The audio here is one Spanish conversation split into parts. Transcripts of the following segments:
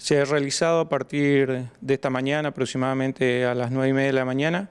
Se ha realizado a partir de esta mañana, aproximadamente a las 9 y media de la mañana,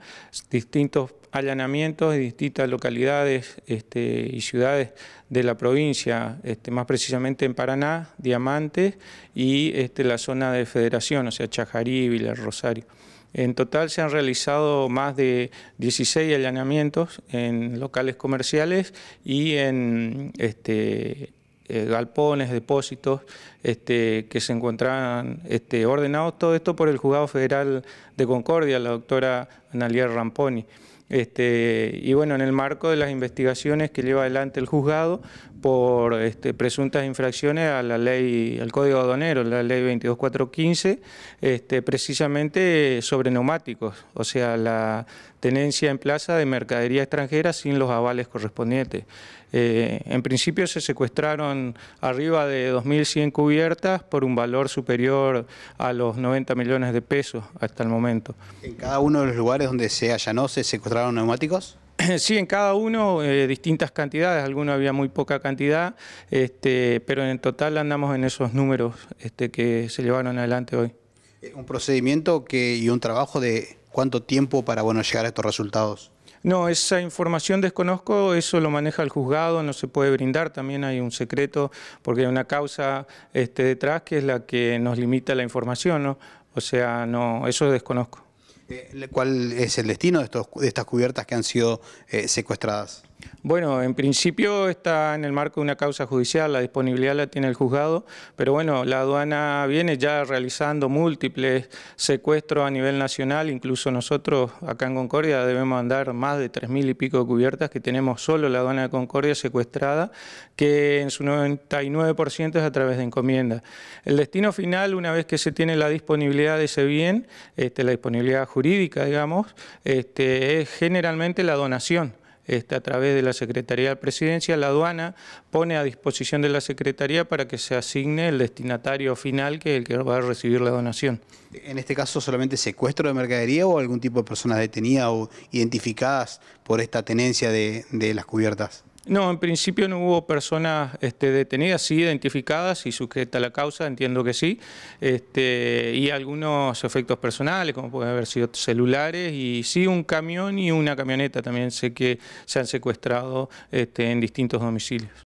distintos allanamientos en distintas localidades este, y ciudades de la provincia, este, más precisamente en Paraná, Diamantes y este, la zona de Federación, o sea, Chajarí, Villa Rosario. En total se han realizado más de 16 allanamientos en locales comerciales y en, este, eh, galpones, depósitos, este, que se encuentran este, ordenados, todo esto por el juzgado federal de Concordia, la doctora Alier Ramponi. Este, y bueno, en el marco de las investigaciones que lleva adelante el juzgado por este, presuntas infracciones a la ley, al Código Aduanero, la ley 22415, este, precisamente sobre neumáticos, o sea, la tenencia en plaza de mercadería extranjera sin los avales correspondientes. Eh, en principio se secuestraron arriba de 2.100 cubiertas por un valor superior a los 90 millones de pesos hasta el momento. En cada uno de los lugares donde se allanó, se secuestraron neumáticos? Sí, en cada uno eh, distintas cantidades, algunos había muy poca cantidad, este, pero en total andamos en esos números este, que se llevaron adelante hoy. Eh, ¿Un procedimiento que, y un trabajo de cuánto tiempo para bueno, llegar a estos resultados? No, esa información desconozco, eso lo maneja el juzgado, no se puede brindar, también hay un secreto, porque hay una causa este, detrás que es la que nos limita la información, O sea, no, eso desconozco. Eh, ¿Cuál es el destino de, estos, de estas cubiertas que han sido eh, secuestradas? Bueno, en principio está en el marco de una causa judicial, la disponibilidad la tiene el juzgado, pero bueno, la aduana viene ya realizando múltiples secuestros a nivel nacional, incluso nosotros acá en Concordia debemos andar más de 3.000 y pico de cubiertas que tenemos solo la aduana de Concordia secuestrada, que en su 99% es a través de encomienda. El destino final, una vez que se tiene la disponibilidad de ese bien, este, la disponibilidad jurídica, digamos, este, es generalmente la donación. Este, a través de la Secretaría de Presidencia, la aduana pone a disposición de la Secretaría para que se asigne el destinatario final que es el que va a recibir la donación. ¿En este caso solamente secuestro de mercadería o algún tipo de personas detenidas o identificadas por esta tenencia de las cubiertas? No, en principio no hubo personas este, detenidas, sí identificadas y sujetas a la causa, entiendo que sí, este, y algunos efectos personales, como pueden haber sido celulares, y sí un camión y una camioneta también sé que se han secuestrado este, en distintos domicilios.